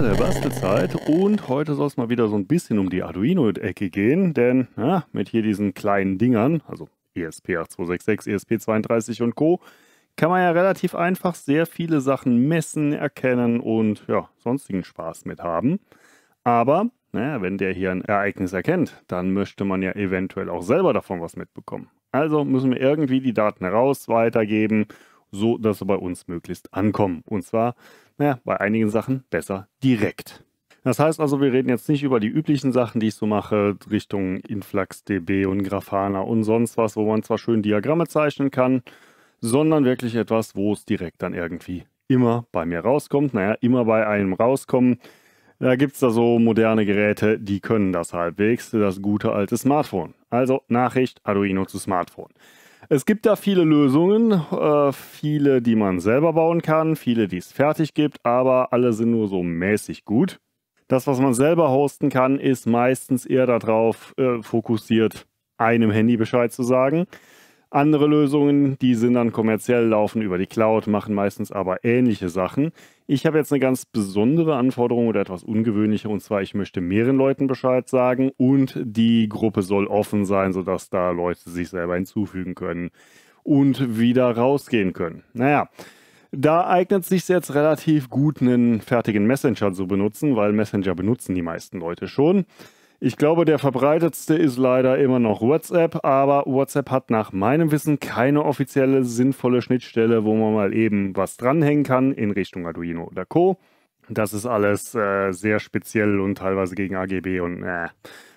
Bruder der Bastelzeit und heute soll es mal wieder so ein bisschen um die Arduino-Ecke gehen, denn ja, mit hier diesen kleinen Dingern, also ESP8266, ESP32 und Co., kann man ja relativ einfach sehr viele Sachen messen, erkennen und ja, sonstigen Spaß mit haben. Aber naja, wenn der hier ein Ereignis erkennt, dann möchte man ja eventuell auch selber davon was mitbekommen. Also müssen wir irgendwie die Daten heraus weitergeben so dass sie bei uns möglichst ankommen. Und zwar, naja, bei einigen Sachen besser direkt. Das heißt also, wir reden jetzt nicht über die üblichen Sachen, die ich so mache, Richtung InfluxDB und Grafana und sonst was, wo man zwar schön Diagramme zeichnen kann, sondern wirklich etwas, wo es direkt dann irgendwie immer bei mir rauskommt. Naja, immer bei einem rauskommen. Da gibt es da so moderne Geräte, die können das halbwegs, das gute alte Smartphone. Also Nachricht Arduino zu Smartphone. Es gibt da viele Lösungen, äh, viele, die man selber bauen kann, viele, die es fertig gibt, aber alle sind nur so mäßig gut. Das, was man selber hosten kann, ist meistens eher darauf äh, fokussiert, einem Handy Bescheid zu sagen. Andere Lösungen, die sind dann kommerziell, laufen über die Cloud, machen meistens aber ähnliche Sachen. Ich habe jetzt eine ganz besondere Anforderung oder etwas ungewöhnliche und zwar, ich möchte mehreren Leuten Bescheid sagen und die Gruppe soll offen sein, sodass da Leute sich selber hinzufügen können und wieder rausgehen können. Naja. Da eignet es sich jetzt relativ gut, einen fertigen Messenger zu benutzen, weil Messenger benutzen die meisten Leute schon. Ich glaube, der verbreitetste ist leider immer noch WhatsApp, aber WhatsApp hat nach meinem Wissen keine offizielle sinnvolle Schnittstelle, wo man mal eben was dranhängen kann in Richtung Arduino oder Co. Das ist alles äh, sehr speziell und teilweise gegen AGB und äh,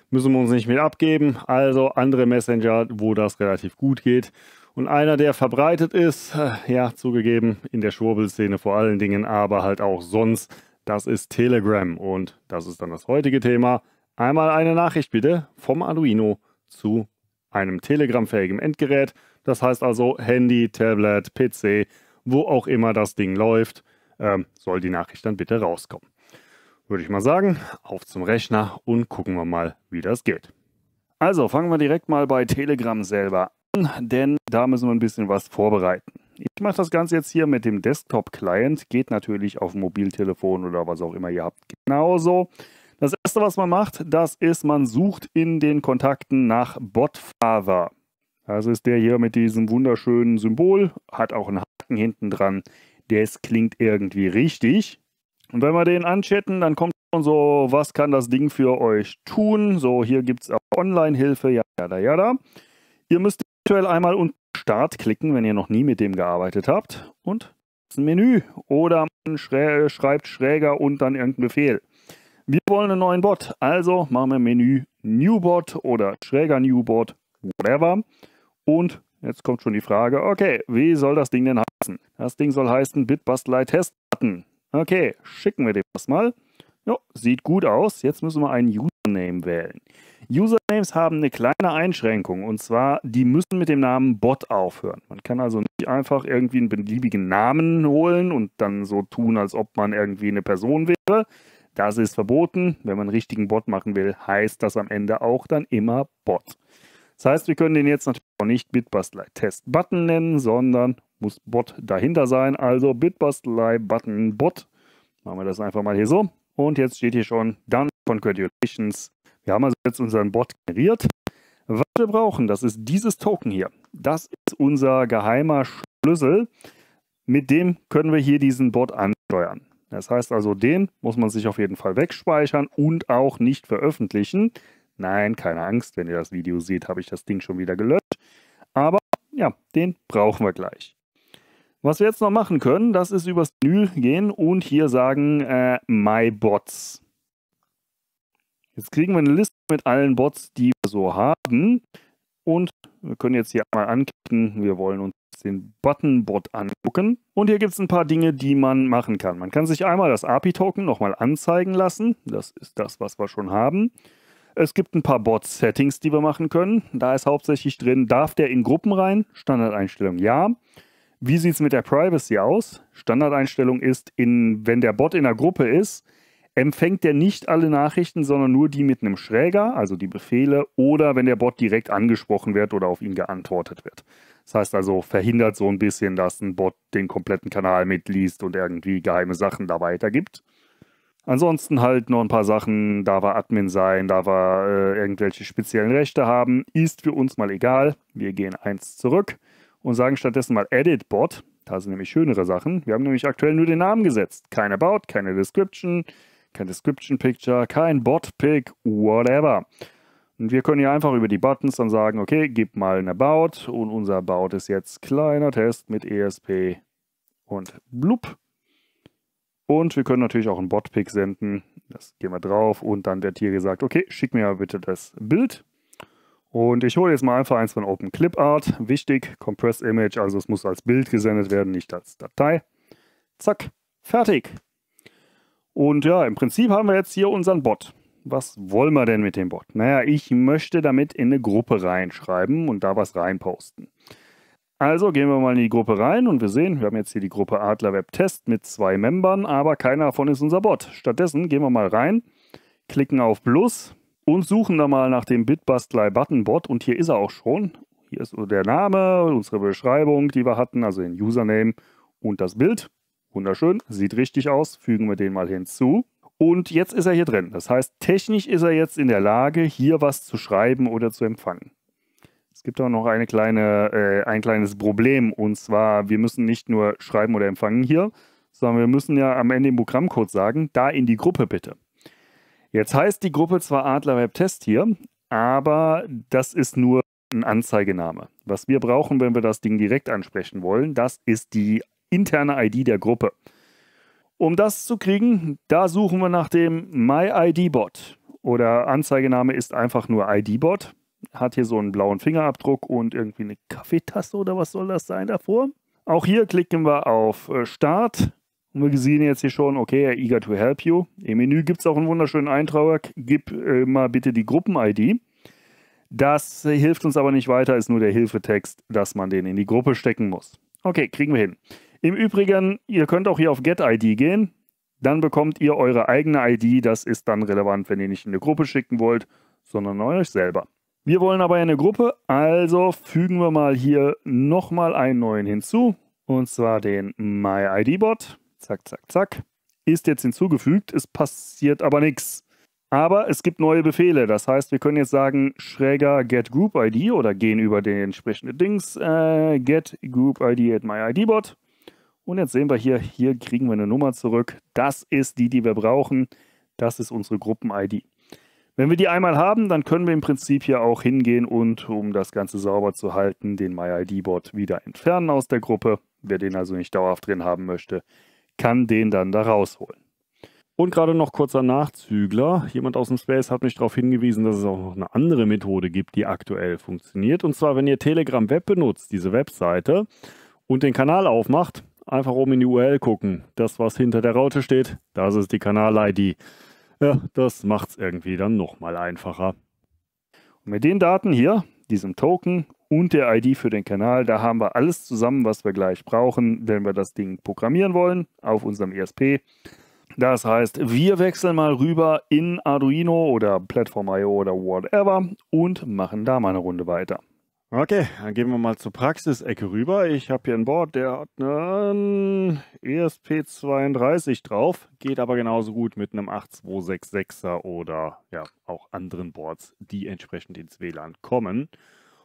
müssen wir uns nicht mit abgeben. Also andere Messenger, wo das relativ gut geht. Und einer, der verbreitet ist, äh, ja, zugegeben, in der Schwurbelszene vor allen Dingen, aber halt auch sonst, das ist Telegram. Und das ist dann das heutige Thema. Einmal eine Nachricht bitte vom Arduino zu einem Telegram-fähigen Endgerät. Das heißt also Handy, Tablet, PC, wo auch immer das Ding läuft, ähm, soll die Nachricht dann bitte rauskommen. Würde ich mal sagen, auf zum Rechner und gucken wir mal, wie das geht. Also fangen wir direkt mal bei Telegram selber an, denn da müssen wir ein bisschen was vorbereiten. Ich mache das Ganze jetzt hier mit dem Desktop-Client, geht natürlich auf Mobiltelefon oder was auch immer ihr habt genauso. Das erste, was man macht, das ist, man sucht in den Kontakten nach Botfather. Das also ist der hier mit diesem wunderschönen Symbol, hat auch einen Haken hinten dran. Das klingt irgendwie richtig. Und wenn wir den anchatten, dann kommt schon so, was kann das Ding für euch tun? So, hier gibt es auch Online-Hilfe, ja, ja, ja, ja. Ihr müsst eventuell einmal unter Start klicken, wenn ihr noch nie mit dem gearbeitet habt. Und ist ein Menü. Oder man schrä schreibt schräger und dann irgendeinen Befehl. Wir wollen einen neuen Bot. Also machen wir Menü New Bot oder Schräger New Bot, whatever. Und jetzt kommt schon die Frage, okay, wie soll das Ding denn heißen? Das Ding soll heißen Bitbastelei Testdaten. Okay, schicken wir dem das mal. Jo, sieht gut aus. Jetzt müssen wir einen Username wählen. Usernames haben eine kleine Einschränkung und zwar, die müssen mit dem Namen Bot aufhören. Man kann also nicht einfach irgendwie einen beliebigen Namen holen und dann so tun, als ob man irgendwie eine Person wäre, das ist verboten. Wenn man einen richtigen Bot machen will, heißt das am Ende auch dann immer Bot. Das heißt, wir können den jetzt natürlich auch nicht Bitbastelei Test Button nennen, sondern muss Bot dahinter sein. Also Bitbastelei Button Bot. Machen wir das einfach mal hier so. Und jetzt steht hier schon Done von Congratulations. Wir haben also jetzt unseren Bot generiert. Was wir brauchen, das ist dieses Token hier. Das ist unser geheimer Schlüssel. Mit dem können wir hier diesen Bot ansteuern. Das heißt also, den muss man sich auf jeden Fall wegspeichern und auch nicht veröffentlichen. Nein, keine Angst, wenn ihr das Video seht, habe ich das Ding schon wieder gelöscht. Aber ja, den brauchen wir gleich. Was wir jetzt noch machen können, das ist übers Menü gehen und hier sagen äh, My Bots. Jetzt kriegen wir eine Liste mit allen Bots, die wir so haben. Und wir können jetzt hier einmal anklicken, wir wollen uns den Buttonbot angucken. Und hier gibt es ein paar Dinge, die man machen kann. Man kann sich einmal das API-Token nochmal anzeigen lassen. Das ist das, was wir schon haben. Es gibt ein paar Bot-Settings, die wir machen können. Da ist hauptsächlich drin, darf der in Gruppen rein? Standardeinstellung ja. Wie sieht es mit der Privacy aus? Standardeinstellung ist, in, wenn der Bot in der Gruppe ist, empfängt der nicht alle Nachrichten, sondern nur die mit einem Schräger, also die Befehle, oder wenn der Bot direkt angesprochen wird oder auf ihn geantwortet wird. Das heißt also, verhindert so ein bisschen, dass ein Bot den kompletten Kanal mitliest und irgendwie geheime Sachen da weitergibt. Ansonsten halt noch ein paar Sachen, da wir Admin sein, da wir äh, irgendwelche speziellen Rechte haben, ist für uns mal egal. Wir gehen eins zurück und sagen stattdessen mal Edit Bot. Da sind nämlich schönere Sachen. Wir haben nämlich aktuell nur den Namen gesetzt. Kein About, keine Description, kein Description Picture, kein Bot Pick, whatever. Und wir können hier einfach über die Buttons dann sagen, okay, gib mal ein About und unser About ist jetzt kleiner Test mit ESP und Bloop. Und wir können natürlich auch einen Botpick senden. Das gehen wir drauf und dann wird hier gesagt, okay, schick mir bitte das Bild. Und ich hole jetzt mal einfach eins von Open Clip Art. Wichtig, Compress Image, also es muss als Bild gesendet werden, nicht als Datei. Zack, fertig. Und ja, im Prinzip haben wir jetzt hier unseren Bot was wollen wir denn mit dem Bot? Naja, ich möchte damit in eine Gruppe reinschreiben und da was reinposten. Also gehen wir mal in die Gruppe rein und wir sehen, wir haben jetzt hier die Gruppe Adler Web Test mit zwei Membern, aber keiner davon ist unser Bot. Stattdessen gehen wir mal rein, klicken auf Plus und suchen da mal nach dem Bitbastlei Button Bot und hier ist er auch schon. Hier ist der Name, unsere Beschreibung, die wir hatten, also den Username und das Bild. Wunderschön, sieht richtig aus, fügen wir den mal hinzu. Und jetzt ist er hier drin. Das heißt, technisch ist er jetzt in der Lage, hier was zu schreiben oder zu empfangen. Es gibt auch noch eine kleine, äh, ein kleines Problem. Und zwar, wir müssen nicht nur schreiben oder empfangen hier, sondern wir müssen ja am Ende im Programmcode sagen, da in die Gruppe bitte. Jetzt heißt die Gruppe zwar Adler Web Test hier, aber das ist nur ein Anzeigename. Was wir brauchen, wenn wir das Ding direkt ansprechen wollen, das ist die interne ID der Gruppe. Um das zu kriegen, da suchen wir nach dem MyID-Bot oder Anzeigename ist einfach nur ID-Bot. Hat hier so einen blauen Fingerabdruck und irgendwie eine Kaffeetasse oder was soll das sein davor? Auch hier klicken wir auf äh, Start. Und wir sehen jetzt hier schon, okay, eager to help you. Im Menü gibt es auch einen wunderschönen Eintrag. Gib äh, mal bitte die Gruppen-ID. Das äh, hilft uns aber nicht weiter, ist nur der Hilfetext, dass man den in die Gruppe stecken muss. Okay, kriegen wir hin. Im Übrigen, ihr könnt auch hier auf Get ID gehen. Dann bekommt ihr eure eigene ID. Das ist dann relevant, wenn ihr nicht in eine Gruppe schicken wollt, sondern euch selber. Wir wollen aber eine Gruppe, also fügen wir mal hier nochmal einen neuen hinzu. Und zwar den MyIDBot. Zack, zack, zack. Ist jetzt hinzugefügt, es passiert aber nichts. Aber es gibt neue Befehle. Das heißt, wir können jetzt sagen, schräger get group ID oder gehen über den entsprechenden Dings, äh, get group ID at MyIDBot. Und jetzt sehen wir hier, hier kriegen wir eine Nummer zurück. Das ist die, die wir brauchen. Das ist unsere Gruppen-ID. Wenn wir die einmal haben, dann können wir im Prinzip hier auch hingehen und, um das Ganze sauber zu halten, den MyID-Bot wieder entfernen aus der Gruppe. Wer den also nicht dauerhaft drin haben möchte, kann den dann da rausholen. Und gerade noch kurzer Nachzügler. Jemand aus dem Space hat mich darauf hingewiesen, dass es auch noch eine andere Methode gibt, die aktuell funktioniert. Und zwar, wenn ihr Telegram Web benutzt, diese Webseite, und den Kanal aufmacht, Einfach oben in die URL gucken. Das, was hinter der Raute steht, das ist die Kanal-ID. Ja, das macht es irgendwie dann nochmal einfacher. Und mit den Daten hier, diesem Token und der ID für den Kanal, da haben wir alles zusammen, was wir gleich brauchen, wenn wir das Ding programmieren wollen auf unserem ESP. Das heißt, wir wechseln mal rüber in Arduino oder Platform.io oder whatever und machen da mal eine Runde weiter. Okay, dann gehen wir mal zur Praxisecke rüber. Ich habe hier ein Board, der hat einen ESP32 drauf, geht aber genauso gut mit einem 8266er oder ja, auch anderen Boards, die entsprechend ins WLAN kommen.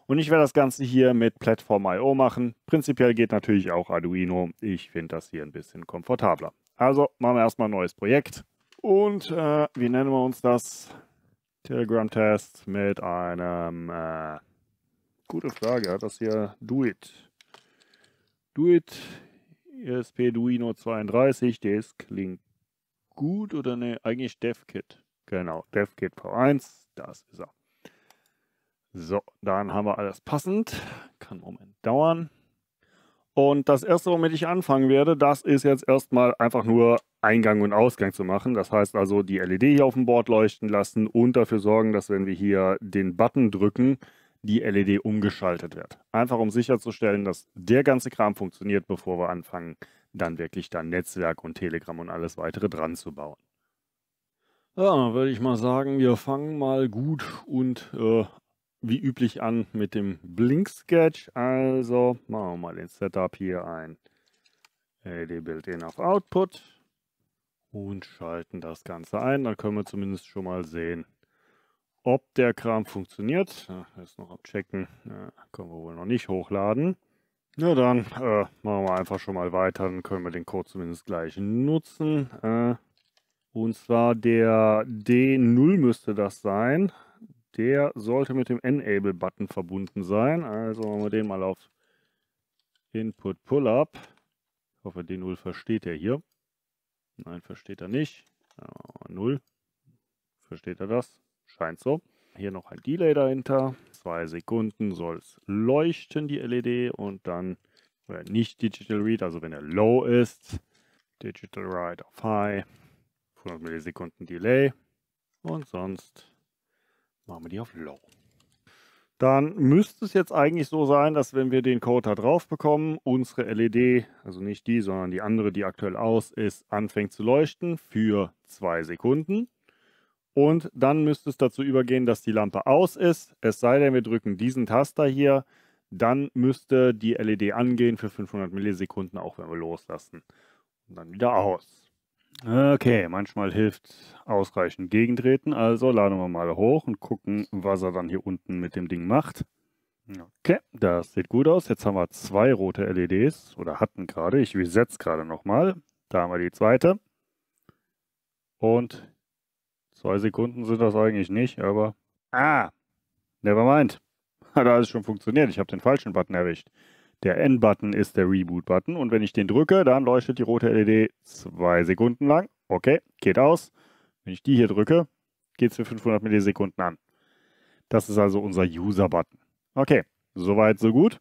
Und ich werde das Ganze hier mit Platform.io machen. Prinzipiell geht natürlich auch Arduino. Ich finde das hier ein bisschen komfortabler. Also machen wir erstmal ein neues Projekt. Und äh, wie nennen wir uns das? Telegram-Test mit einem... Äh, Gute Frage. Hat das hier Duit? Duit ESP Duino 32. Der ist klingt gut oder ne? Eigentlich DevKit. Genau, DevKit V1. Das ist er. So, dann haben wir alles passend. Kann einen Moment dauern. Und das erste, womit ich anfangen werde, das ist jetzt erstmal einfach nur Eingang und Ausgang zu machen. Das heißt also, die LED hier auf dem Board leuchten lassen und dafür sorgen, dass wenn wir hier den Button drücken, die LED umgeschaltet wird. Einfach um sicherzustellen, dass der ganze Kram funktioniert, bevor wir anfangen, dann wirklich dann Netzwerk und Telegram und alles weitere dran zu bauen. Ja, dann würde ich mal sagen, wir fangen mal gut und äh, wie üblich an mit dem Blink-Sketch. Also machen wir mal den Setup hier ein. LED Built-in auf Output und schalten das Ganze ein. Dann können wir zumindest schon mal sehen, ob der Kram funktioniert. Ja, ist noch am Checken. Ja, können wir wohl noch nicht hochladen. Na dann äh, machen wir einfach schon mal weiter. Dann können wir den Code zumindest gleich nutzen. Äh, und zwar der D0 müsste das sein. Der sollte mit dem Enable-Button verbunden sein. Also machen wir den mal auf Input Pull-Up. Ich hoffe, D0 versteht er hier. Nein, versteht er nicht. Ja, 0. Versteht er das? Scheint so. Hier noch ein Delay dahinter. Zwei Sekunden soll es leuchten, die LED. Und dann oder nicht Digital Read, also wenn er low ist. Digital Write auf High. 500 Millisekunden Delay. Und sonst machen wir die auf Low. Dann müsste es jetzt eigentlich so sein, dass wenn wir den Code da drauf bekommen, unsere LED, also nicht die, sondern die andere, die aktuell aus ist, anfängt zu leuchten für zwei Sekunden. Und dann müsste es dazu übergehen, dass die Lampe aus ist. Es sei denn, wir drücken diesen Taster hier. Dann müsste die LED angehen für 500 Millisekunden, auch wenn wir loslassen. Und dann wieder aus. Okay, manchmal hilft ausreichend Gegentreten. Also laden wir mal hoch und gucken, was er dann hier unten mit dem Ding macht. Okay, das sieht gut aus. Jetzt haben wir zwei rote LEDs oder hatten gerade. Ich resetze gerade nochmal. Da haben wir die zweite. Und Zwei Sekunden sind das eigentlich nicht, aber. Ah! Nevermind. Hat alles schon funktioniert. Ich habe den falschen Button erwischt. Der N-Button ist der Reboot-Button und wenn ich den drücke, dann leuchtet die rote LED zwei Sekunden lang. Okay, geht aus. Wenn ich die hier drücke, geht es für 500 Millisekunden an. Das ist also unser User-Button. Okay, soweit, so gut.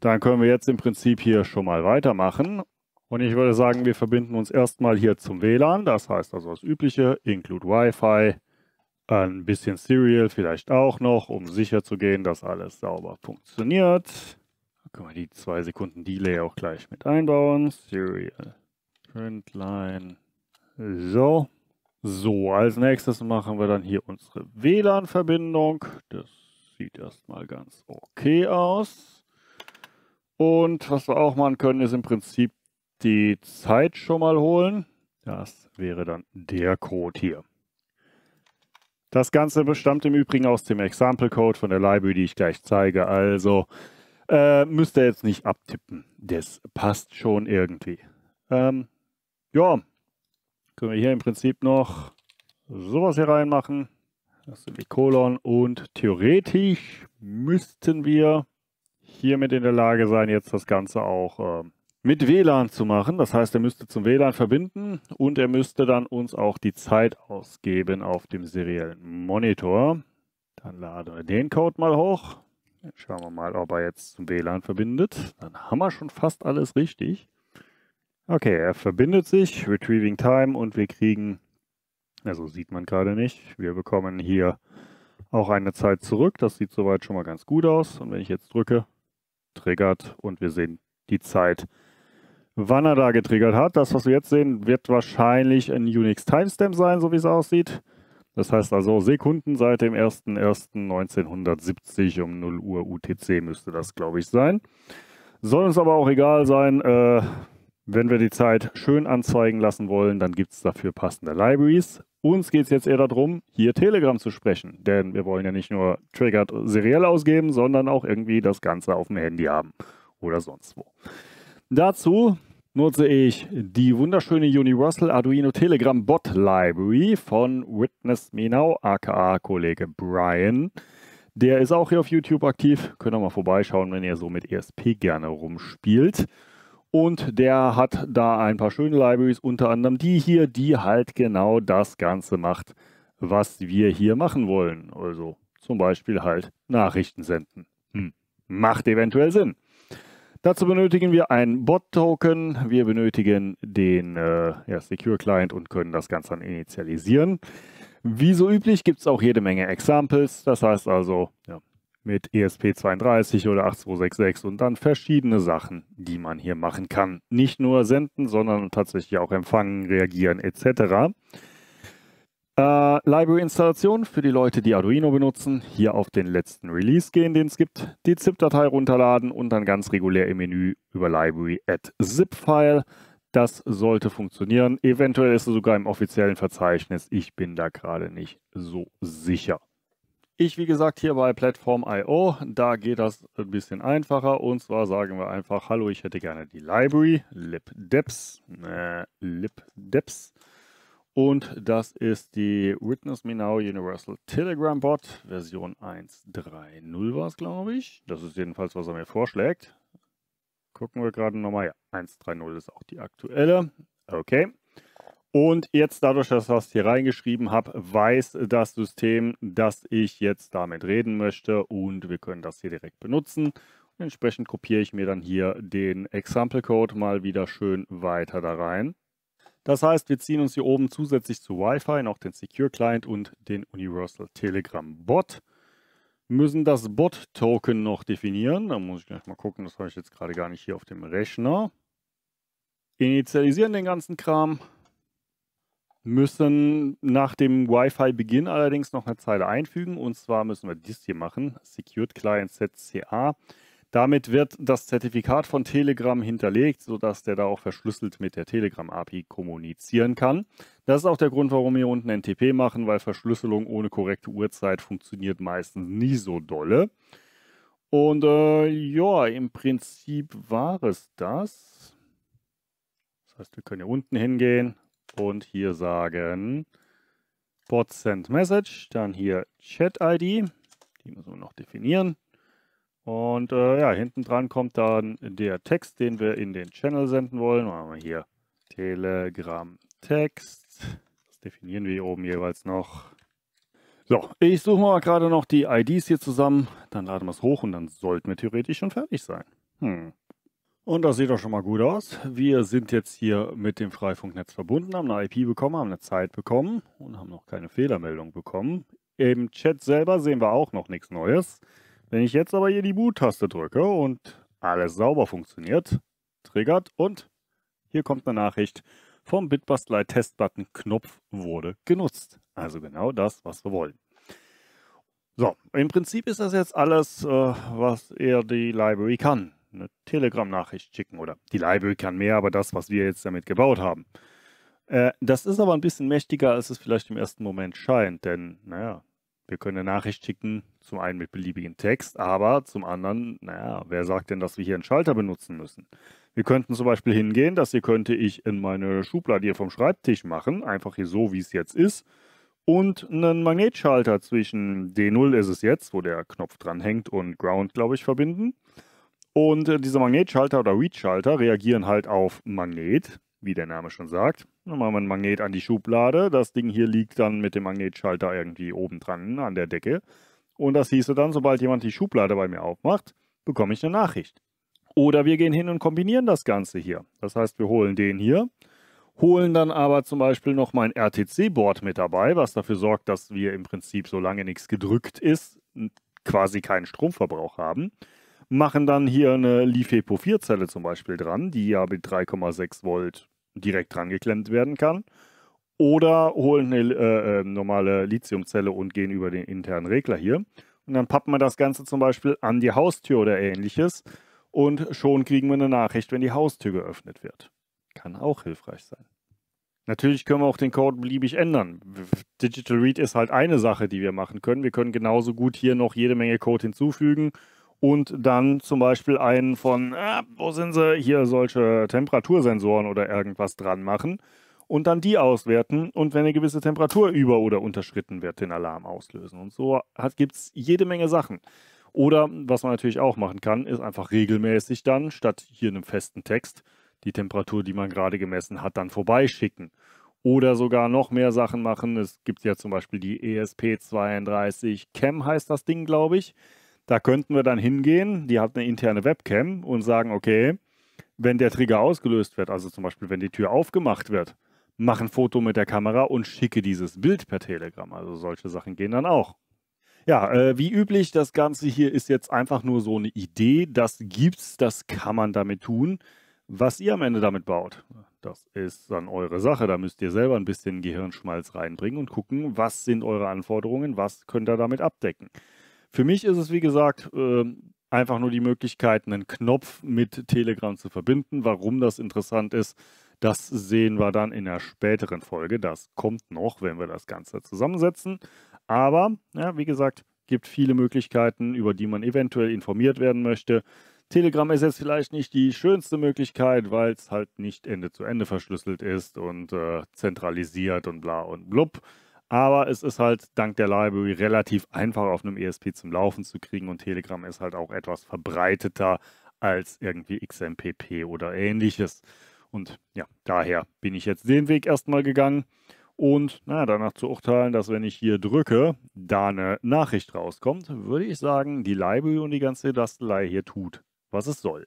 Dann können wir jetzt im Prinzip hier schon mal weitermachen und ich würde sagen, wir verbinden uns erstmal hier zum WLAN. Das heißt also das Übliche, include Wi-Fi, ein bisschen Serial vielleicht auch noch, um sicher zu gehen, dass alles sauber funktioniert. Da können wir die zwei Sekunden Delay auch gleich mit einbauen. Serial, Printline, so. So, als nächstes machen wir dann hier unsere WLAN-Verbindung. Das sieht erstmal ganz okay aus. Und was wir auch machen können, ist im Prinzip die Zeit schon mal holen. Das wäre dann der Code hier. Das Ganze bestammt im Übrigen aus dem Example Code von der Library, die ich gleich zeige. Also äh, müsst ihr jetzt nicht abtippen. Das passt schon irgendwie. Ähm, ja, können wir hier im Prinzip noch sowas hier reinmachen. Das sind die Kolon und theoretisch müssten wir hiermit in der Lage sein, jetzt das Ganze auch äh, mit WLAN zu machen. Das heißt, er müsste zum WLAN verbinden und er müsste dann uns auch die Zeit ausgeben auf dem seriellen Monitor. Dann laden wir den Code mal hoch. Jetzt schauen wir mal, ob er jetzt zum WLAN verbindet. Dann haben wir schon fast alles richtig. Okay, er verbindet sich, Retrieving Time und wir kriegen, also sieht man gerade nicht, wir bekommen hier auch eine Zeit zurück. Das sieht soweit schon mal ganz gut aus. Und wenn ich jetzt drücke, triggert und wir sehen die Zeit wann er da getriggert hat. Das, was wir jetzt sehen, wird wahrscheinlich ein Unix Timestamp sein, so wie es aussieht. Das heißt also Sekunden seit dem 01.01.1970 um 0 Uhr UTC müsste das, glaube ich, sein. Soll uns aber auch egal sein, äh, wenn wir die Zeit schön anzeigen lassen wollen, dann gibt es dafür passende Libraries. Uns geht es jetzt eher darum, hier Telegram zu sprechen, denn wir wollen ja nicht nur Triggered seriell ausgeben, sondern auch irgendwie das Ganze auf dem Handy haben oder sonst wo. Dazu nutze ich die wunderschöne Universal Arduino Telegram Bot Library von Witness Me Now, aka Kollege Brian. Der ist auch hier auf YouTube aktiv. Könnt ihr mal vorbeischauen, wenn ihr so mit ESP gerne rumspielt. Und der hat da ein paar schöne Libraries, unter anderem die hier, die halt genau das Ganze macht, was wir hier machen wollen. Also zum Beispiel halt Nachrichten senden. Hm. Macht eventuell Sinn. Dazu benötigen wir einen Bot-Token. Wir benötigen den äh, ja, Secure-Client und können das Ganze dann initialisieren. Wie so üblich gibt es auch jede Menge Examples. Das heißt also ja, mit ESP32 oder 8266 und dann verschiedene Sachen, die man hier machen kann. Nicht nur senden, sondern tatsächlich auch empfangen, reagieren etc. Äh, Library-Installation für die Leute, die Arduino benutzen. Hier auf den letzten Release gehen, den es gibt. Die ZIP-Datei runterladen und dann ganz regulär im Menü über Library add ZIP-File. Das sollte funktionieren. Eventuell ist es sogar im offiziellen Verzeichnis. Ich bin da gerade nicht so sicher. Ich, wie gesagt, hier bei Platform.io, da geht das ein bisschen einfacher. Und zwar sagen wir einfach, hallo, ich hätte gerne die Library, libdeps, äh, ne, libdeps. Und das ist die Witness Me Now Universal Telegram Bot. Version 1.3.0 war es, glaube ich. Das ist jedenfalls, was er mir vorschlägt. Gucken wir gerade nochmal. Ja, 1.3.0 ist auch die aktuelle. Okay. Und jetzt dadurch, dass ich das hier reingeschrieben habe, weiß das System, dass ich jetzt damit reden möchte und wir können das hier direkt benutzen. Und entsprechend kopiere ich mir dann hier den Example Code mal wieder schön weiter da rein das heißt, wir ziehen uns hier oben zusätzlich zu Wi-Fi noch den Secure Client und den Universal Telegram Bot. Müssen das Bot-Token noch definieren. Da muss ich gleich mal gucken, das habe ich jetzt gerade gar nicht hier auf dem Rechner. Initialisieren den ganzen Kram. Müssen nach dem Wi-Fi-Beginn allerdings noch eine Zeile einfügen. Und zwar müssen wir das hier machen. Secured Client Set CA damit wird das Zertifikat von Telegram hinterlegt, sodass der da auch verschlüsselt mit der Telegram-API kommunizieren kann. Das ist auch der Grund, warum wir unten NTP machen, weil Verschlüsselung ohne korrekte Uhrzeit funktioniert meistens nie so dolle. Und äh, ja, im Prinzip war es das. Das heißt, wir können hier unten hingehen und hier sagen Bot Send Message, dann hier Chat-ID, die müssen wir noch definieren. Und äh, ja, hinten dran kommt dann der Text, den wir in den Channel senden wollen. Machen wir hier Telegram-Text. Das definieren wir hier oben jeweils noch. So, ich suche mal gerade noch die IDs hier zusammen. Dann laden wir es hoch und dann sollten wir theoretisch schon fertig sein. Hm. Und das sieht doch schon mal gut aus. Wir sind jetzt hier mit dem Freifunknetz verbunden, haben eine IP bekommen, haben eine Zeit bekommen und haben noch keine Fehlermeldung bekommen. Im Chat selber sehen wir auch noch nichts Neues. Wenn ich jetzt aber hier die Boot-Taste drücke und alles sauber funktioniert, triggert und hier kommt eine Nachricht, vom Bitbastlei Testbutton Knopf wurde genutzt. Also genau das, was wir wollen. So, im Prinzip ist das jetzt alles, äh, was er die Library kann. Eine Telegram-Nachricht schicken oder die Library kann mehr, aber das, was wir jetzt damit gebaut haben. Äh, das ist aber ein bisschen mächtiger, als es vielleicht im ersten Moment scheint, denn naja, wir können eine Nachricht schicken, zum einen mit beliebigen Text, aber zum anderen, naja, wer sagt denn, dass wir hier einen Schalter benutzen müssen? Wir könnten zum Beispiel hingehen, das hier könnte ich in meine Schublade hier vom Schreibtisch machen, einfach hier so, wie es jetzt ist, und einen Magnetschalter zwischen D0 ist es jetzt, wo der Knopf dran hängt, und Ground, glaube ich, verbinden. Und äh, diese Magnetschalter oder Read-Schalter reagieren halt auf Magnet, wie der Name schon sagt. Dann machen wir ein Magnet an die Schublade. Das Ding hier liegt dann mit dem Magnetschalter irgendwie oben dran an der Decke. Und das hieße dann, sobald jemand die Schublade bei mir aufmacht, bekomme ich eine Nachricht. Oder wir gehen hin und kombinieren das Ganze hier. Das heißt, wir holen den hier, holen dann aber zum Beispiel noch mein RTC-Board mit dabei, was dafür sorgt, dass wir im Prinzip, solange nichts gedrückt ist, quasi keinen Stromverbrauch haben. Machen dann hier eine LiFePO 4-Zelle zum Beispiel dran, die ja mit 3,6 Volt direkt drangeklemmt werden kann. Oder holen eine äh, äh, normale Lithiumzelle und gehen über den internen Regler hier. Und dann pappen wir das Ganze zum Beispiel an die Haustür oder ähnliches. Und schon kriegen wir eine Nachricht, wenn die Haustür geöffnet wird. Kann auch hilfreich sein. Natürlich können wir auch den Code beliebig ändern. Digital Read ist halt eine Sache, die wir machen können. Wir können genauso gut hier noch jede Menge Code hinzufügen und dann zum Beispiel einen von, ah, wo sind sie, hier solche Temperatursensoren oder irgendwas dran machen und dann die auswerten und wenn eine gewisse Temperatur über oder unterschritten wird, den Alarm auslösen. Und so gibt es jede Menge Sachen. Oder was man natürlich auch machen kann, ist einfach regelmäßig dann statt hier einem festen Text die Temperatur, die man gerade gemessen hat, dann vorbeischicken. Oder sogar noch mehr Sachen machen. Es gibt ja zum Beispiel die ESP32 Cam heißt das Ding, glaube ich. Da könnten wir dann hingehen, die hat eine interne Webcam und sagen, okay, wenn der Trigger ausgelöst wird, also zum Beispiel wenn die Tür aufgemacht wird, mache ein Foto mit der Kamera und schicke dieses Bild per Telegram. Also solche Sachen gehen dann auch. Ja, äh, wie üblich, das Ganze hier ist jetzt einfach nur so eine Idee. Das gibt's, das kann man damit tun. Was ihr am Ende damit baut, das ist dann eure Sache. Da müsst ihr selber ein bisschen Gehirnschmalz reinbringen und gucken, was sind eure Anforderungen, was könnt ihr damit abdecken. Für mich ist es, wie gesagt, ähm, einfach nur die Möglichkeit, einen Knopf mit Telegram zu verbinden. Warum das interessant ist, das sehen wir dann in der späteren Folge. Das kommt noch, wenn wir das Ganze zusammensetzen. Aber, ja, wie gesagt, gibt viele Möglichkeiten, über die man eventuell informiert werden möchte. Telegram ist jetzt vielleicht nicht die schönste Möglichkeit, weil es halt nicht Ende zu Ende verschlüsselt ist und äh, zentralisiert und bla und blub. Aber es ist halt dank der Library relativ einfach auf einem ESP zum Laufen zu kriegen und Telegram ist halt auch etwas verbreiteter als irgendwie XMPP oder ähnliches. Und ja, daher bin ich jetzt den Weg erstmal gegangen. Und na, danach zu urteilen, dass wenn ich hier drücke, da eine Nachricht rauskommt, würde ich sagen, die Leibel und die ganze Dastelei hier tut, was es soll.